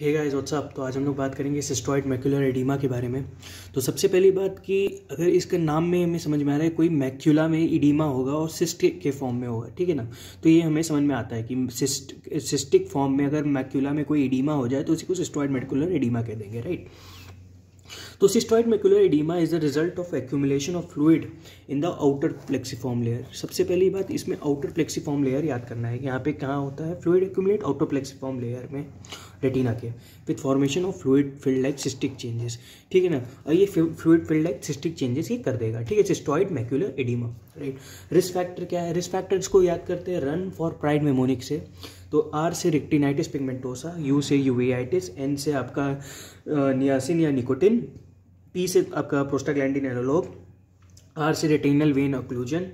hey guys what's up तो आज हम लोग बात करेंगे सिस्टोइड मैक्यूलर एडिमा के बारे में तो सबसे पहली बात कि अगर इसके नाम में हमें समझ में आ रहा है कोई मैक्यूला में इडीमा होगा और सिस्ट के फॉर्म में होगा ठीक है ना तो ये हमें समझ में आता है कि सिस्ट सिस्टिक फॉर्म में अगर मैक्यूला में कोई इडीमा हो जाए तो उसी को सिस्टोइड मैक्यूलर एडीमा कह देंगे राइट तो cystoid macular oedema is the result of accumulation of fluid in the outer plexiform layer सबसे पहली बात इसमें आउटर प्लेक्सीफॉर्म लेयर याद करना है यहाँ पे कहाँ होता है fluid accumulate outer plexiform layer में रेटिना के with formation of fluid field like cystic changes ठीक है ना और ये fluid field like cystic changes ये कर देगा ठीक है cystoid macular oedema right risk factor क्या है रिस्क फैक्टर इसको याद करते हैं रन फॉर प्राइड मेमोनिक से तो आर से रिक्टिनाइटिस पिगमेंटोसा यू से यूवीआईटिस एन से आपका नियासिन या निकोटिन पी से आपका प्रोस्टाग्लैंडिन एनालॉग आर से रिटेनल वेन ऑक्लूजन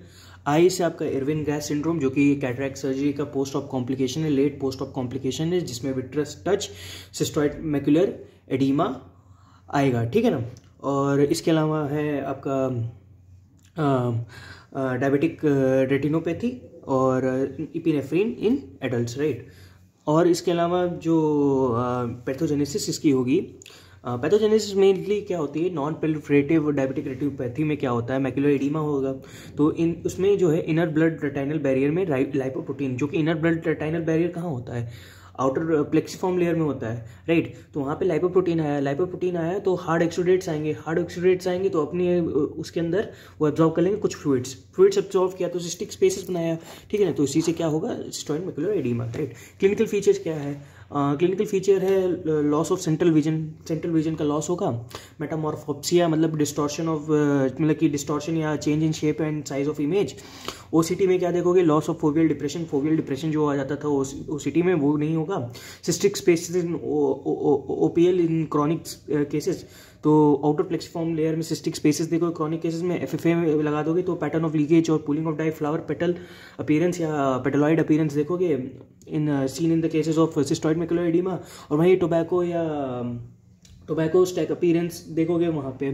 आई से आपका इरविन गैस सिंड्रोम जो कि कैटरैक्ट सर्जरी का पोस्ट ऑफ कॉम्प्लिकेशन है लेट पोस्ट ऑफ कॉम्प्लिकेशन है जिसमें vitreous touch cystoid macular oedema आएगा ठीक है ना और इसके अलावा है आपका डायबिटिक रेटिनोपैथी और इपिनेफ्रिन इन एडल्ट राइट और इसके अलावा जो पैथोजेनेसिस इसकी होगी पैथोजेनेसिस मेनली क्या होती है नॉन पेलिफ्रेटिव डायबिटिक रेटिपैथी में क्या होता है मैकुलर एडिमा होगा तो इन उसमें जो है इनर ब्लड रेटाइनल बैरियर में लाइपोप्रोटीन जो कि इनर ब्लड रेटाइनल बैरियर कहाँ होता है आउटर प्लेक्सीफॉर्म लेयर में होता है राइट तो वहाँ पे लाइपोप्रोटीन आया लाइपोप्रोटीन आया तो हार्ड एक्सोडेट्स आएंगे हार्ड एक्सोडेट्स आएंगे तो अपनी उसके अंदर वो एब्जॉर्व कर लेंगे कुछ फ्लूड्स फ्लूड्स एब्जॉर्व किया तो सिस्टिक स्पेसेस बनाया ठीक है ना तो इसी से क्या होगा cystoid macular oedema right clinical features क्या है क्लिनिकल फीचर है loss of central vision central vision का लॉस होगा मेटामॉर्फोप्सिया मतलब डिस्टॉर्शन ऑफ मतलब कि डिस्टॉर्शन या change in shape and size of image O में क्या देखोगे loss of foveal depression foveal depression जो आ जाता था ओ में वो नहीं होगा cystic spaces in O in chronic cases तो आउटर प्लेक्सफॉर्म लेयर में सिस्टिक स्पेसेस देखो क्रॉनिक केसेस में एफ में लगा दोगे तो पैटर्न ऑफ लीकेज और pooling of dye flower petal appearance या पेटलॉइड अपीयरेंस देखोगे in seen in the cases of cystoid macular oedema और वहीं टोबैको या um, टोबैको स्टैक अपीरेंस देखोगे वहाँ पे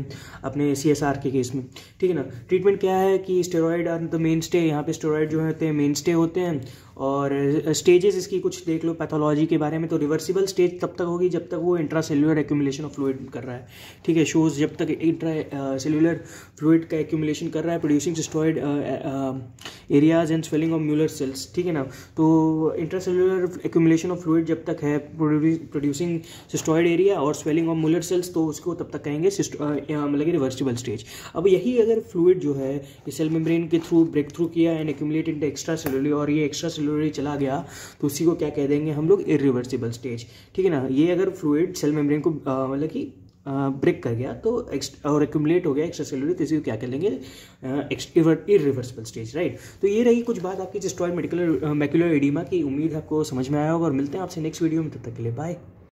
अपने सी एस आर के केस में ठीक है ना ट्रीटमेंट क्या है कि steroid are the mainstay यहाँ पे स्टेरॉयड जो होते हैं मेन स्टे होते हैं और स्टेजेस इसकी कुछ देख लो पैथोलॉजी के बारे में तो रिवर्सिबल स्टेज तब तक होगी जब तक वो intracellular accumulation of fluid कर रहा है ठीक है शोज जब तक इंट्रा सेलुलर फ्लूड का एक्यूमुलेशन कर रहा है producing steroid areas and swelling of Muller cells ठीक है ना तो इंट्रासेलुलर एक्यूमुलेशन ऑफ फ्लूड जब तक है प्रोड्यूसिंग सिस्टॉइड एरिया और स्वेलिंग ऑफ म्यूलर सेल्स तो उसको तब तक कहेंगे मतलब कि रिवर्सिबल स्टेज अब यही अगर फ्लूड जो है ये सेल मेम्ब्रेन के थ्रू ब्रेक थ्रू किया and accumulated extracellularly और ये एक्स्ट्रा सेलुलरी चला गया तो उसी को क्या कह देंगे हम लोग इरिवर्सिबल स्टेज ठीक है ना ये अगर फ्लूड सेल मेम्ब्रेन को मतलब कि ब्रेक कर गया तो और एक्यूमलेट हो गया एक्स्ट्रा सेलुलर तो इसी क्या कह लेंगे इरिवर्सिबल स्टेज राइट तो ये रही कुछ बात आपकी जिस मेडिकल मैकुलर एडीमा की उम्मीद आपको समझ में आया होगा और मिलते हैं आपसे नेक्स्ट वीडियो में तब तक के लिए बाय